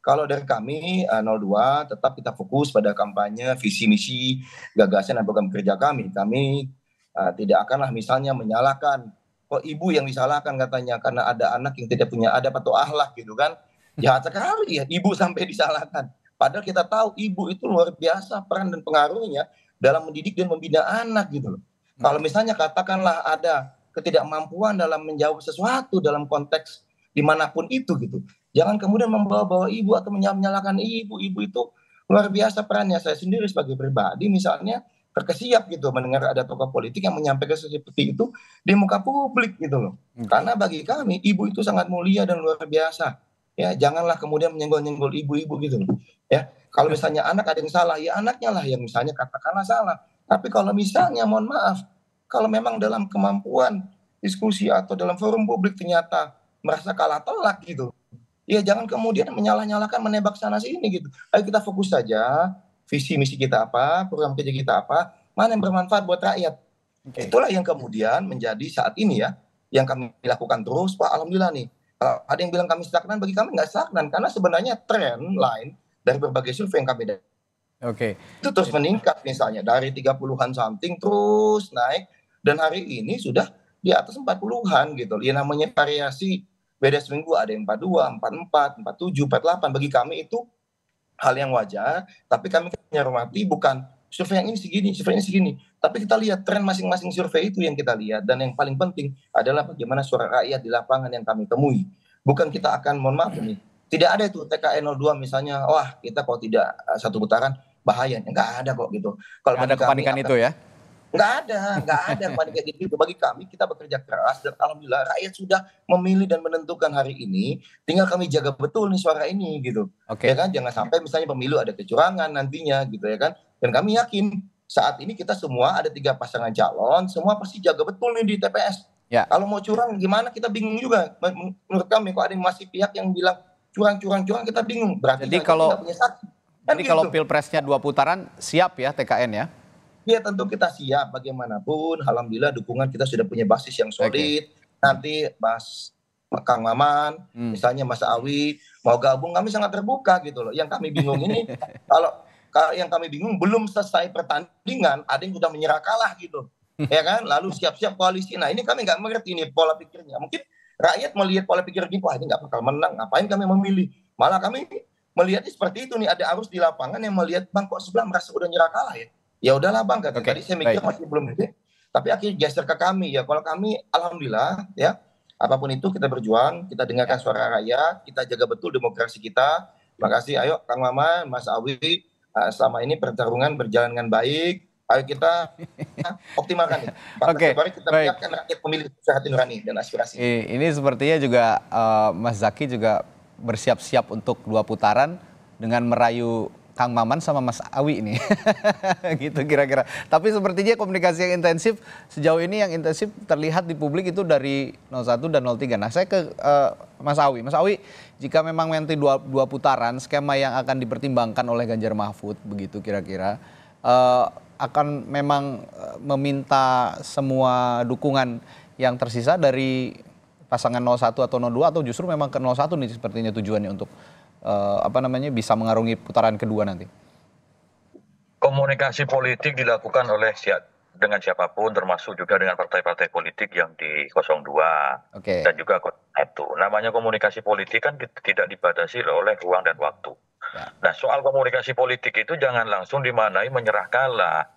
kalau dari kami 02 eh, tetap kita fokus pada kampanye, visi misi, gagasan dan program kerja kami. Kami uh, tidak akanlah misalnya menyalahkan kok ibu yang disalahkan katanya karena ada anak yang tidak punya adab atau ahlak gitu kan jahat sekali ya ibu sampai disalahkan padahal kita tahu ibu itu luar biasa peran dan pengaruhnya dalam mendidik dan membina anak gitu loh hmm. kalau misalnya katakanlah ada ketidakmampuan dalam menjawab sesuatu dalam konteks dimanapun itu gitu jangan kemudian membawa-bawa ibu atau menyalahkan ibu ibu itu luar biasa perannya saya sendiri sebagai pribadi misalnya terkesiap gitu mendengar ada tokoh politik yang menyampaikan seperti itu di muka publik gitu loh. Hmm. Karena bagi kami ibu itu sangat mulia dan luar biasa. Ya, janganlah kemudian menyenggol-nyenggol ibu-ibu gitu loh. Ya, kalau hmm. misalnya anak ada yang salah, ya anaknya lah yang misalnya katakanlah salah. Tapi kalau misalnya mohon maaf, kalau memang dalam kemampuan diskusi atau dalam forum publik ternyata merasa kalah telak gitu. Ya jangan kemudian menyalah nyalakan menebak sana sini gitu. Ayo kita fokus saja visi misi kita apa, program kerja kita apa, mana yang bermanfaat buat rakyat. Okay. Itulah yang kemudian menjadi saat ini ya, yang kami lakukan terus, Pak Alhamdulillah nih. Kalau ada yang bilang kami stagnan, bagi kami nggak stagnan. Karena sebenarnya tren lain dari berbagai survei yang kami dapat. Oke. Okay. Itu terus meningkat misalnya. Dari 30-an something terus naik. Dan hari ini sudah di atas 40-an gitu. Yang namanya variasi beda seminggu ada yang 42, 44, 47, 48. Bagi kami itu hal yang wajar tapi kami menyoroti bukan survei yang ini segini survei ini segini tapi kita lihat tren masing-masing survei itu yang kita lihat dan yang paling penting adalah bagaimana suara rakyat di lapangan yang kami temui bukan kita akan mohon maaf ini tidak ada itu TKN 02 misalnya wah kita kalau tidak eh, satu putaran bahaya enggak ada kok gitu kalau ada kepanikan itu ya Nggak ada, nggak ada panik kayak gitu. Bagi kami kita bekerja keras dan alhamdulillah rakyat sudah memilih dan menentukan hari ini. Tinggal kami jaga betul nih suara ini gitu. Okay. Ya kan, jangan sampai misalnya pemilu ada kecurangan nantinya gitu ya kan. Dan kami yakin saat ini kita semua ada tiga pasangan calon, semua pasti jaga betul nih di TPS. Ya. Kalau mau curang gimana kita bingung juga. Menurut kami kok ada yang masih pihak yang bilang curang-curang-curang kita bingung. Berarti Jadi kalau Kan Jadi gitu. kalau pilpresnya dua putaran siap ya TKN ya? Ya tentu kita siap bagaimanapun. Alhamdulillah dukungan kita sudah punya basis yang solid. Okay. Nanti Mas Kang Maman, hmm. misalnya Mas Awi mau gabung kami sangat terbuka gitu loh. Yang kami bingung ini kalau yang kami bingung belum selesai pertandingan ada yang sudah menyerah kalah gitu. ya kan? Lalu siap-siap koalisi. Nah, ini kami nggak mengerti ini pola pikirnya. Mungkin rakyat melihat pola pikir gitu, wah ini nggak bakal menang, ngapain kami memilih? Malah kami melihatnya seperti itu nih, ada arus di lapangan yang melihat Bangkok sebelah merasa udah nyerah kalah ya ya udahlah bang kata okay. tadi saya mikir Baik. masih belum gede tapi akhirnya geser ke kami ya kalau kami alhamdulillah ya apapun itu kita berjuang kita dengarkan ya. suara rakyat kita jaga betul demokrasi kita Terima kasih. ayo kang Mama, mas awi eh, selama ini pertarungan berjalan dengan baik ayo kita optimalkan ya. Oke. Okay. kita baik. biarkan rakyat pemilih sehat nurani dan aspirasi. Ini sepertinya juga uh, Mas Zaki juga bersiap-siap untuk dua putaran dengan merayu Kang Maman sama Mas Awi ini, gitu kira-kira. Tapi sepertinya komunikasi yang intensif sejauh ini yang intensif terlihat di publik itu dari 01 dan 03. Nah, saya ke uh, Mas Awi. Mas Awi, jika memang nanti dua, dua putaran skema yang akan dipertimbangkan oleh Ganjar Mahfud begitu kira-kira uh, akan memang eh, meminta semua dukungan yang tersisa dari pasangan 01 atau 02 atau justru memang ke 01 nih sepertinya tujuannya untuk uh, apa namanya bisa mengarungi putaran kedua nanti? Komunikasi politik dilakukan oleh siap dengan siapapun termasuk juga dengan partai-partai politik yang di 02 okay. dan juga itu Namanya komunikasi politik kan tidak dibatasi oleh ruang dan waktu. Ya. Nah, soal komunikasi politik itu jangan langsung dimanai menyerah kalah.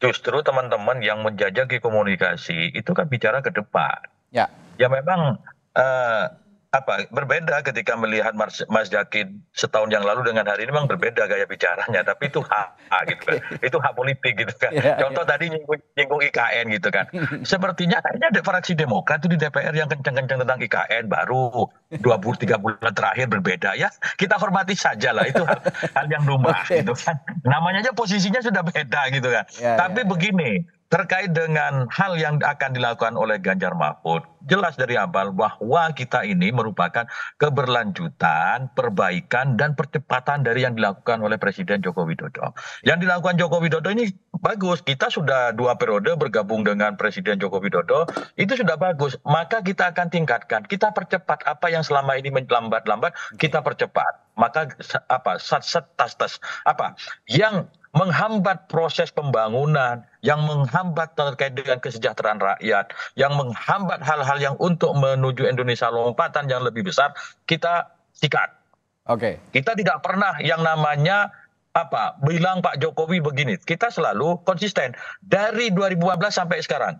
Justru teman-teman yang menjajaki komunikasi itu kan bicara ke depan. Ya. Ya memang uh, apa berbeda ketika melihat Mas, Mas Jakin setahun yang lalu dengan hari ini memang berbeda gaya bicaranya tapi itu hak, ha, gitu kan itu hak politik gitu kan yeah, iya. contoh yeah. tadi nyinggung, nyinggung IKN gitu kan sepertinya kayaknya ada fraksi Demokrat itu di DPR yang kencang-kencang tentang IKN baru dua bulan tiga bulan terakhir berbeda ya kita hormati saja lah itu hal, hal yang lumrah okay. gitu kan namanya aja posisinya sudah beda gitu kan yeah, tapi iya, iya. begini Terkait dengan hal yang akan dilakukan oleh Ganjar Mahfud, jelas dari awal bahwa kita ini merupakan keberlanjutan, perbaikan, dan percepatan dari yang dilakukan oleh Presiden Joko Widodo. Yang dilakukan Joko Widodo ini bagus. Kita sudah dua periode bergabung dengan Presiden Joko Widodo, itu sudah bagus. Maka kita akan tingkatkan, kita percepat apa yang selama ini melambat-lambat, kita percepat maka apa sat-sat tas-tas apa yang menghambat proses pembangunan, yang menghambat terkait dengan kesejahteraan rakyat, yang menghambat hal-hal yang untuk menuju Indonesia lompatan yang lebih besar, kita sikat. Oke. Okay. Kita tidak pernah yang namanya apa bilang Pak Jokowi begini. Kita selalu konsisten dari 2014 sampai sekarang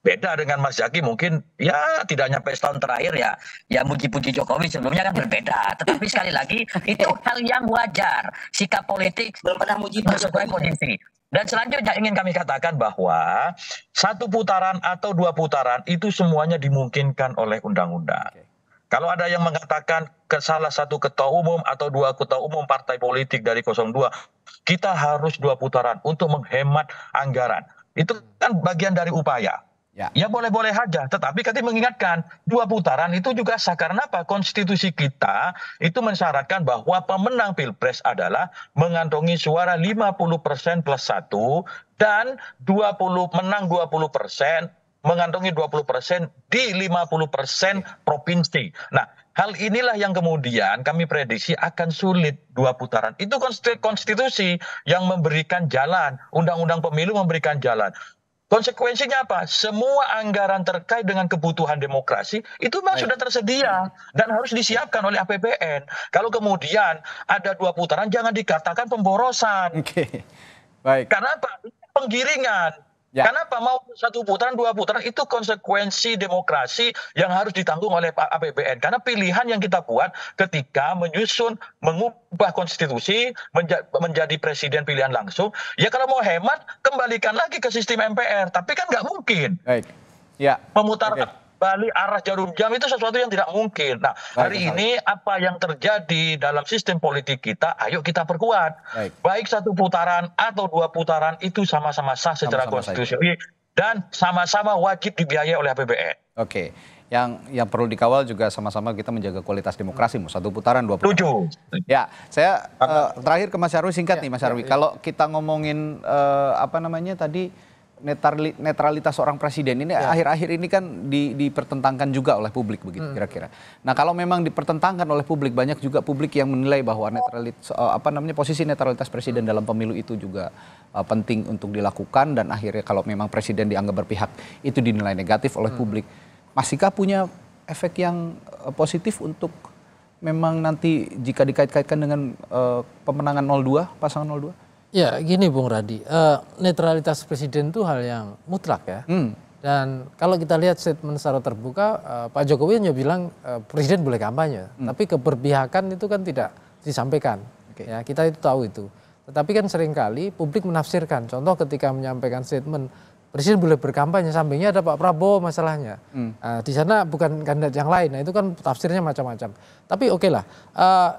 beda dengan Mas Zaki mungkin ya tidak nyampe setahun terakhir ya ya muji-puji Jokowi sebelumnya kan berbeda tetapi sekali lagi itu hal yang wajar sikap politik belum pernah muji sesuai kondisi dan selanjutnya ingin kami katakan bahwa satu putaran atau dua putaran itu semuanya dimungkinkan oleh undang-undang Kalau ada yang mengatakan ke salah satu ketua umum atau dua ketua umum partai politik dari 02, kita harus dua putaran untuk menghemat anggaran. Itu kan bagian dari upaya Ya. ya boleh-boleh saja, tetapi kami mengingatkan dua putaran itu juga sah karena apa? Konstitusi kita itu mensyaratkan bahwa pemenang pilpres adalah mengantongi suara 50% plus satu dan dua puluh menang dua puluh 20% mengantongi 20% di 50% ya. provinsi. Nah, hal inilah yang kemudian kami prediksi akan sulit dua putaran. Itu konstitusi yang memberikan jalan, undang-undang pemilu memberikan jalan. Konsekuensinya apa? Semua anggaran terkait dengan kebutuhan demokrasi itu memang sudah tersedia dan harus disiapkan oleh APBN. Kalau kemudian ada dua putaran, jangan dikatakan pemborosan. Okay. Baik. Karena apa? Penggiringan Ya. karena apa mau satu putaran dua putaran itu konsekuensi demokrasi yang harus ditanggung oleh apbn karena pilihan yang kita buat ketika menyusun mengubah konstitusi menjadi presiden pilihan langsung ya kalau mau hemat kembalikan lagi ke sistem mpr tapi kan nggak mungkin Baik. ya memutar okay. Bali arah jarum jam itu sesuatu yang tidak mungkin. Nah, hari Baik, ini apa yang terjadi dalam sistem politik kita, ayo kita perkuat. Baik, Baik satu putaran atau dua putaran itu sama-sama sah secara konstitusi dan sama-sama wajib dibiayai oleh APBN. Oke. Yang yang perlu dikawal juga sama-sama kita menjaga kualitas demokrasi, Mau satu putaran dua putaran. Tujuh. Ya, saya uh, terakhir ke Mas Arwi singkat ya, nih Mas Arwi. Ya, ya. Kalau kita ngomongin uh, apa namanya tadi netralitas seorang presiden ini ya. akhir-akhir ya. ini kan di, dipertentangkan juga oleh publik begitu hmm. kira-kira. Hmm. Nah kalau memang dipertentangkan oleh publik banyak juga publik yang menilai bahwa netralitas eh, apa namanya posisi netralitas presiden hmm. dalam pemilu itu juga uh, penting untuk dilakukan dan akhirnya kalau memang presiden dianggap berpihak itu dinilai negatif oleh hmm. publik. Masihkah punya efek yang uh, positif untuk memang nanti jika dikait-kaitkan dengan uh, pemenangan 02 pasangan 02? Ya gini Bung Radi, uh, eh, netralitas presiden itu hal yang mutlak ya. Hmm. Dan kalau kita lihat statement secara terbuka, uh, Pak Jokowi hanya bilang uh, presiden boleh kampanye, hmm. tapi keberpihakan itu kan tidak disampaikan. Okay. Ya kita itu tahu itu. Tetapi kan seringkali publik menafsirkan. Contoh ketika menyampaikan statement presiden boleh berkampanye, sampingnya ada Pak Prabowo masalahnya. Hmm. Uh, di sana bukan kandidat yang lain. Nah itu kan tafsirnya macam-macam. Tapi oke okay lah. Uh,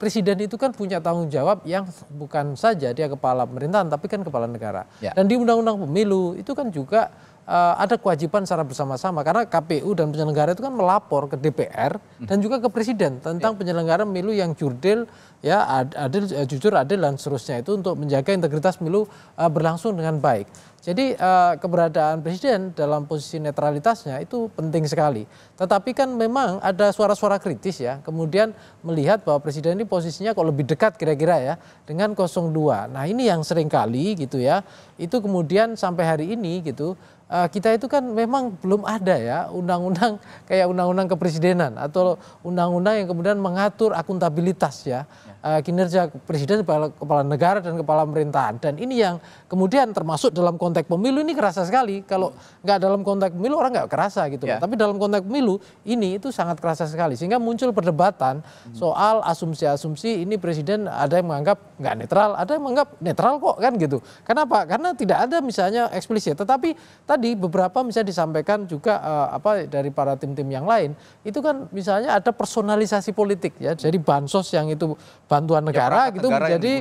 presiden itu kan punya tanggung jawab yang bukan saja dia kepala pemerintahan tapi kan kepala negara. Ya. Dan di undang-undang pemilu itu kan juga uh, ada kewajiban secara bersama-sama karena KPU dan penyelenggara itu kan melapor ke DPR hmm. dan juga ke presiden tentang ya. penyelenggara pemilu yang jurdil ya adil eh, jujur adil dan seterusnya itu untuk menjaga integritas pemilu uh, berlangsung dengan baik. Jadi eh, keberadaan presiden dalam posisi netralitasnya itu penting sekali. Tetapi kan memang ada suara-suara kritis ya. Kemudian melihat bahwa presiden ini posisinya kok lebih dekat kira-kira ya dengan 02. Nah ini yang sering kali gitu ya. Itu kemudian sampai hari ini gitu eh, kita itu kan memang belum ada ya undang-undang kayak undang-undang kepresidenan atau undang-undang yang kemudian mengatur akuntabilitas ya. ya. Eh, kinerja presiden kepala negara dan kepala pemerintahan dan ini yang kemudian termasuk dalam konteks pemilu ini kerasa sekali kalau nggak dalam konteks pemilu orang nggak kerasa gitu yeah. tapi dalam konteks pemilu ini itu sangat kerasa sekali sehingga muncul perdebatan hmm. soal asumsi-asumsi ini presiden ada yang menganggap nggak netral ada yang menganggap netral kok kan gitu kenapa karena tidak ada misalnya eksplisit tetapi tadi beberapa misalnya disampaikan juga uh, apa dari para tim-tim yang lain itu kan misalnya ada personalisasi politik ya jadi bansos yang itu bantuan ya, negara ya, gitu negara menjadi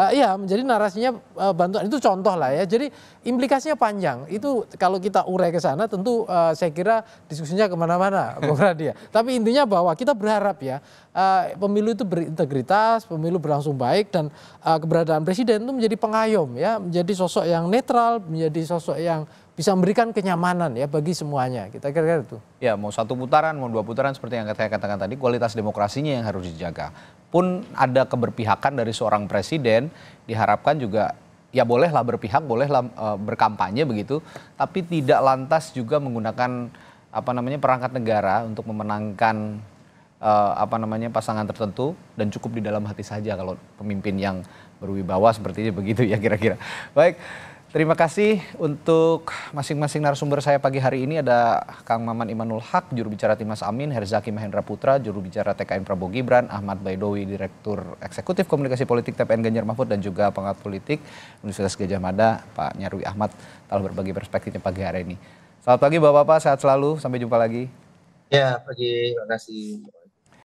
uh, iya menjadi narasinya uh, bantuan itu contoh lah ya. Jadi implikasinya panjang. Itu kalau kita urai ke sana tentu uh, saya kira diskusinya kemana-mana, dia ya. dia. Tapi intinya bahwa kita berharap ya uh, pemilu itu berintegritas, pemilu berlangsung baik dan uh, keberadaan presiden itu menjadi pengayom ya, menjadi sosok yang netral, menjadi sosok yang bisa memberikan kenyamanan ya bagi semuanya. Kita kira-kira itu. Ya, mau satu putaran, mau dua putaran seperti yang saya katakan tadi, kualitas demokrasinya yang harus dijaga pun ada keberpihakan dari seorang presiden diharapkan juga ya bolehlah berpihak, bolehlah e, berkampanye begitu, tapi tidak lantas juga menggunakan apa namanya perangkat negara untuk memenangkan e, apa namanya pasangan tertentu dan cukup di dalam hati saja kalau pemimpin yang berwibawa sepertinya begitu ya kira-kira. Baik. Terima kasih untuk masing-masing narasumber saya pagi hari ini ada Kang Maman Imanul Haq, juru bicara Timnas Amin, Herzaki Mahendra Putra, juru bicara TKN Prabowo Gibran, Ahmad Baidowi, Direktur Eksekutif Komunikasi Politik TPN Ganjar Mahfud dan juga pengamat politik Universitas Gajah Mada Pak Nyarwi Ahmad telah berbagi perspektifnya pagi hari ini. Selamat pagi Bapak-bapak, sehat selalu, sampai jumpa lagi. Ya, pagi, terima kasih.